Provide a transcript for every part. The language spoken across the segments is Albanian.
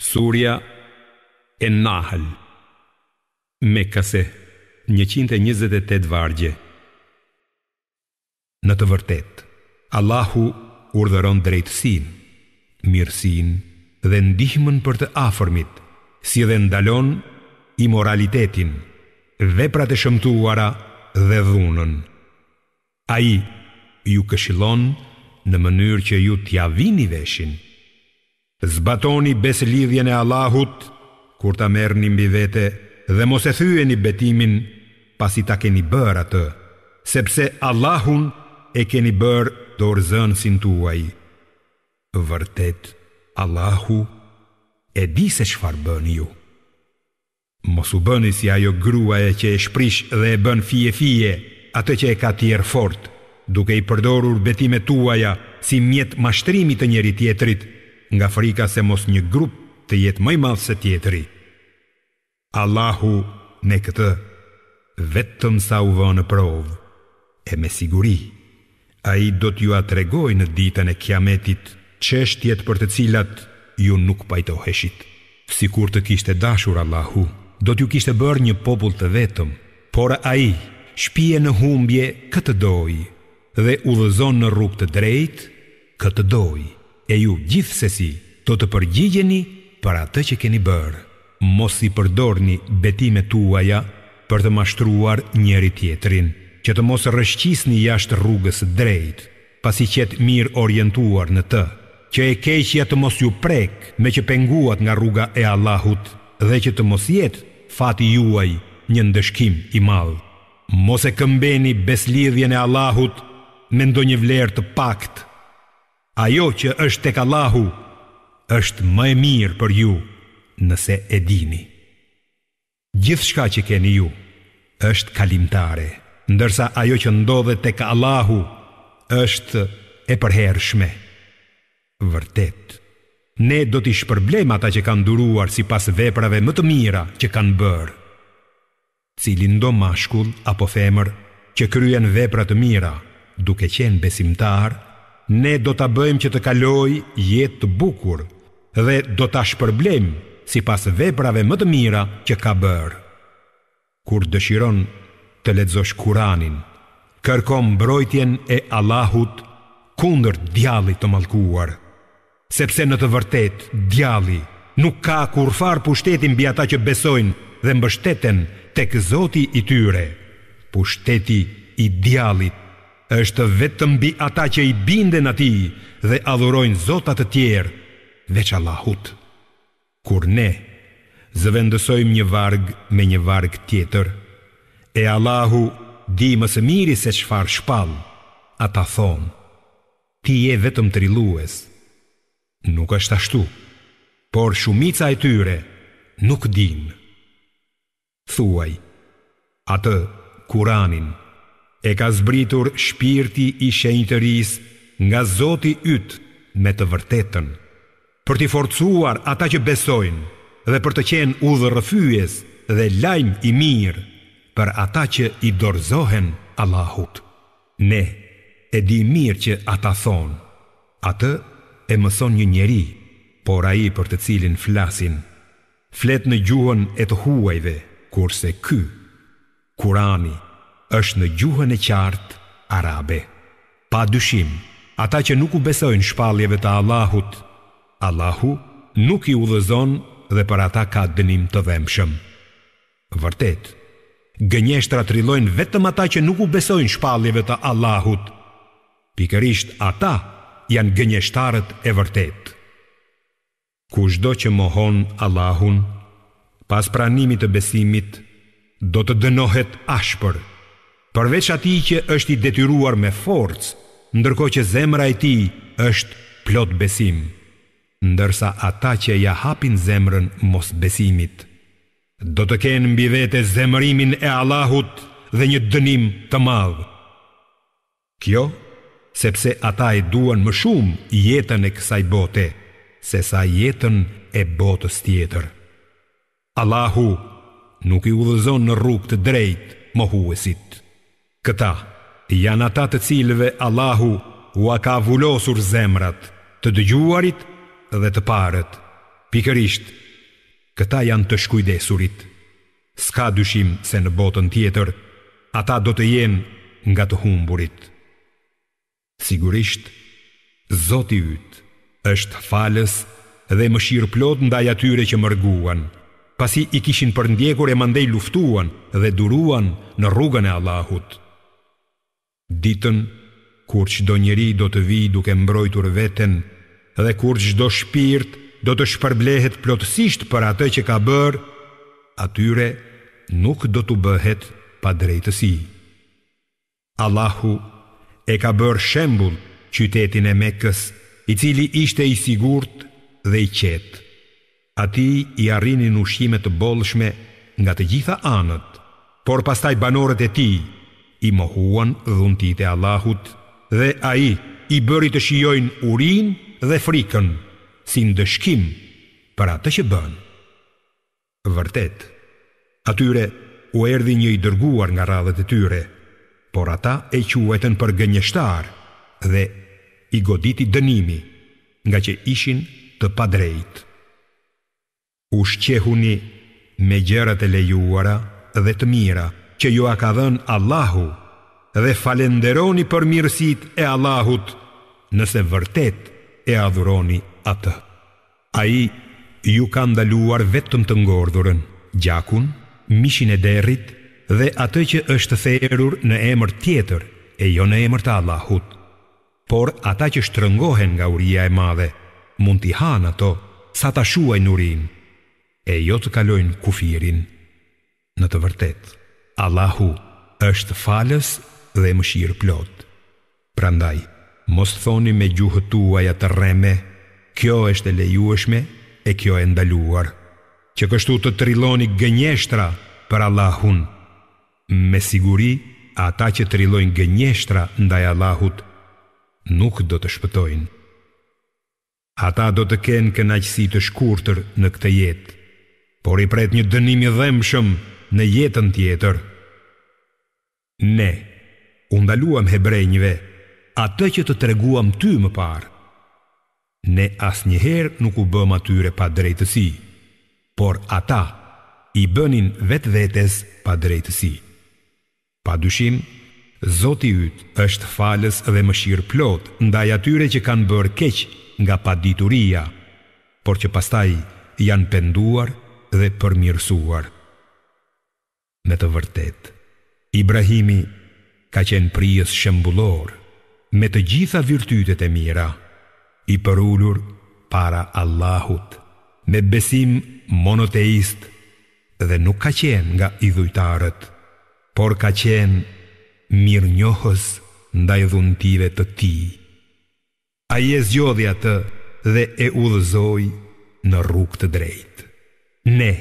Surja e Nahal, Mekase 128 vargje Në të vërtet, Allahu urdhëron drejtësin, mirësin dhe ndihmën për të afërmit, si dhe ndalon imoralitetin, veprat e shëmtuara dhe dhunën. A i ju këshilon në mënyrë që ju t'ja vini veshin, Zbatoni beslidhjen e Allahut kur ta merrni mbi vete dhe mos e thyeni betimin pasi ta keni bër atë, sepse Allahun e keni bër në tuaj. Vërtet Allahu e di se çfarë bën ju. Mos u bëni si ajo gruaja që e shprish dhe e bën fije fije atë që e ka tjerë fort, duke i përdorur betimet tuaja si mjet mashtrimit të njëri tjetrit nga frika se mos një grup të jetë më i madh se tjetri. Allahu ne këtë vetëm sa u vë në provë e me siguri a i do t'ju atregoj në ditën e kiametit qeshtjet për të cilat ju nuk pajtoheshit. Si kur të kishte dashur Allahu, do t'ju kishte bërë një popull të vetëm, por a i shpije në humbje këtë dojë dhe u dhezon në rrug të drejtë këtë dojë e ju gjithsesi do të përgjigjeni për atë që keni bërë. Mos i përdorni betimet tuaja për të mashtruar njëri tjetrin, që të mos rëshqisni jashtë rrugës drejt, pasi qëtë mirë orientuar në të, që e keqja të mos ju prek me që penguat nga rruga e Allahut dhe që të mos jetë fati juaj një ndëshkim i malë. Mos e këmbeni beslidhjen e Allahut me ndonjë vlerë të paktë, ajo që është tek Allahu është më e mirë për ju nëse e dini. Gjithë shka që keni ju është kalimtare, ndërsa ajo që ndodhe tek Allahu është e përhershme. Vërtet, ne do t'i shpërblejmë ata që kanë duruar si pas veprave më të mira që kanë bërë. Cili do mashkull apo femër që kryen vepra të mira, duke qenë besimtarë, Ne do ta bëjmë që të kaloj jetë të bukur dhe do ta shpërblejmë sipas veprave më të mira që ka bërë. Kur dëshiron të lexosh Kur'anin, kërko mbrojtjen e Allahut kundër djallit të mallkuar, sepse në të vërtetë djalli nuk ka kurfar pushtetin mbi ata që besojnë dhe mbështeten tek Zoti i tyre. Pushteti i djallit është vetëm bi ata që i binden ati dhe adhurojnë zotat të tjerë veç Allahut. Kur ne zëvendësojmë një vargë me një vargë tjetër, e Allahu di më së miri se qfar shpal, ata thonë, ti je vetëm të rilues. Nuk është ashtu, por shumica e tyre nuk dinë. Thuaj, atë kuranin, E ka zbritur shpirti i shenjtëris nga Zoti i yt me të vërtetën, për të forcuar ata që besojnë dhe për të qenë udhërrëfyes dhe lajm i mirë për ata që i dorëzohen Allahut. Ne e di mirë që ata thonë, atë e mëson një njeri, por a i për të cilin flasin, flet në gjuhën e të huajve, kurse ky, kurani, është në gjuhën e qartë arabe. Pa dyshim, ata që nuk u besojnë shpalljeve të Allahut, Allahu nuk i udhëzon dhe për ata ka dënim të dhemshëm. Vërtet, gënjeshtra trillojnë vetëm ata që nuk u besojnë shpalljeve të Allahut. Pikërisht ata janë gënjeshtarët e vërtet. Kushdo që mohon Allahun pas pranimit të besimit, do të dënohet ashpër përveç ati që është i detyruar me forcë, ndërko që zemra e ti është plot besim, ndërsa ata që ja hapin zemrën mos besimit. Do të kenë mbi vete zemërimin e Allahut dhe një dënim të madhë. Kjo, sepse ata e duan më shumë jetën e kësaj bote, se sa jetën e botës tjetër. Allahu nuk i udhëzon në rrug të drejtë mohuesit. Këta janë ata të cilëve Allahu u ka vullosur zemrat, të dëgjuarit dhe të parët. Pikërisht, këta janë të shkujdesurit. Ska dyshim se në botën tjetër, ata do të jenë nga të humburit. Sigurisht, Zoti ytë është falës dhe më shirë plot ndaj atyre që mërguan, pasi i kishin përndjekur e mandej luftuan dhe duruan në rrugën e Allahutë ditën kur çdo njeri do të vijë duke mbrojtur veten dhe kur çdo shpirt do të shpërblehet plotësisht për atë që ka bërë, atyre nuk do të bëhet pa drejtësi. Allahu e ka bërë shembul qytetin e Mekës, i cili ishte i sigurt dhe i qetë. Ati i arrinin ushimet të bolshme nga të gjitha anët, por pastaj banorët e ti, i mohuan dhuntit e Allahut dhe a i i bëri të shiojnë urin dhe frikën si në dëshkim për atë që bën. Vërtet, atyre u erdi një i dërguar nga radhët e tyre, por ata e quetën për gënjështar dhe i goditi dënimi nga që ishin të padrejt. U shqehuni me gjërat e lejuara dhe të mira, dhe të mira, që ju a ka dhenë Allahu dhe falenderoni për mirësit e Allahut nëse vërtet e adhuroni atë. A i ju ka ndaluar vetëm të ngordhurën, gjakun, mishin e derrit dhe atë që është therur në emër tjetër e jo në emër të Allahut. Por ata që shtrëngohen nga uria e madhe, mund t'i hanë ato sa ta shuaj në e jo të kalojnë kufirin në të vërtetë. Allahu është falës dhe mëshirë plot. Prandaj, mos thoni me gjuhët tuaj të rreme, kjo është e lejueshme e kjo e ndaluar. Që kështu të trilloni gënjeshtra për Allahun. Me siguri, ata që trillojnë gënjeshtra ndaj Allahut nuk do të shpëtojnë. Ata do të kenë kënaqësi të shkurtër në këtë jetë, por i pret një dënim i dhëmshëm në jetën tjetër. Ne, undaluam hebrejnjve, atë që të treguam ty më parë. Ne asë njëherë nuk u bëm atyre pa drejtësi, por ata i bënin vetë vetës pa drejtësi. Pa dyshim, Zoti ytë është falës dhe më shirë plot ndaj atyre që kanë bërë keqë nga padituria, por që pastaj janë penduar dhe përmirësuar. Me të vërtet, Ibrahimi ka qenë prijës shëmbullor me të gjitha virtytet e mira i përullur para Allahut me besim monoteist dhe nuk ka qenë nga idhujtarët, por ka qenë mirë njohës ndaj dhuntive të ti. A je zgjodhja të dhe e u dhëzoj në rrug të drejt. Ne! Ne!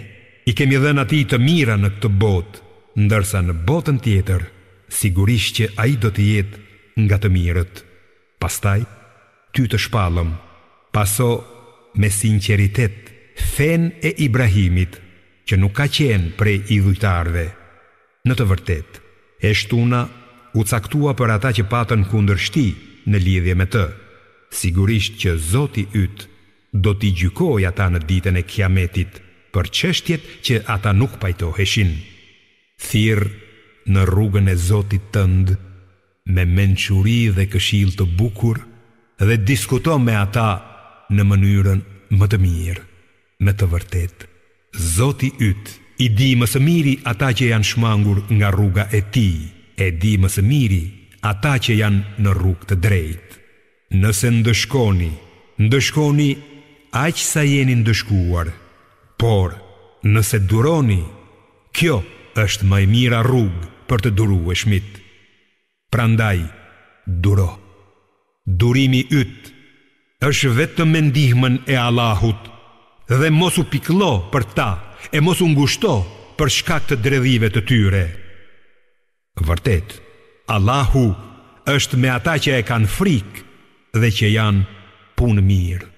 i kemi në ti të mira në këtë botë, ndërsa në botën tjetër, sigurisht që a i do të jetë nga të mirët. Pastaj, ty të shpalëm, paso me sinceritet, fen e Ibrahimit, që nuk ka qenë prej i dhujtarve. Në të vërtet, e shtuna u caktua për ata që patën kundër shti në lidhje me të, sigurisht që Zoti ytë do t'i gjykoj ata në ditën e kiametit, për qështjet që ata nuk pajtoheshin. Thirë në rrugën e Zotit tëndë, me menquri dhe këshil të bukur, dhe diskuto me ata në mënyrën më të mirë, me të vërtet. Zoti ytë, i di më së miri ata që janë shmangur nga rruga e ti, e di më së miri ata që janë në rrugë të drejtë. Nëse ndëshkoni, ndëshkoni aqë sa jeni ndëshkuarë, Por, nëse duroni, kjo është e mira rrugë për të duru e shmit. Prandaj, duro. Durimi ytë është vetë të mendihmen e Allahut dhe mos u piklo për ta e mos u ngushto për shkak të drevive të tyre. Vërtet, Allahu është me ata që e kanë frikë dhe që janë punë mirë.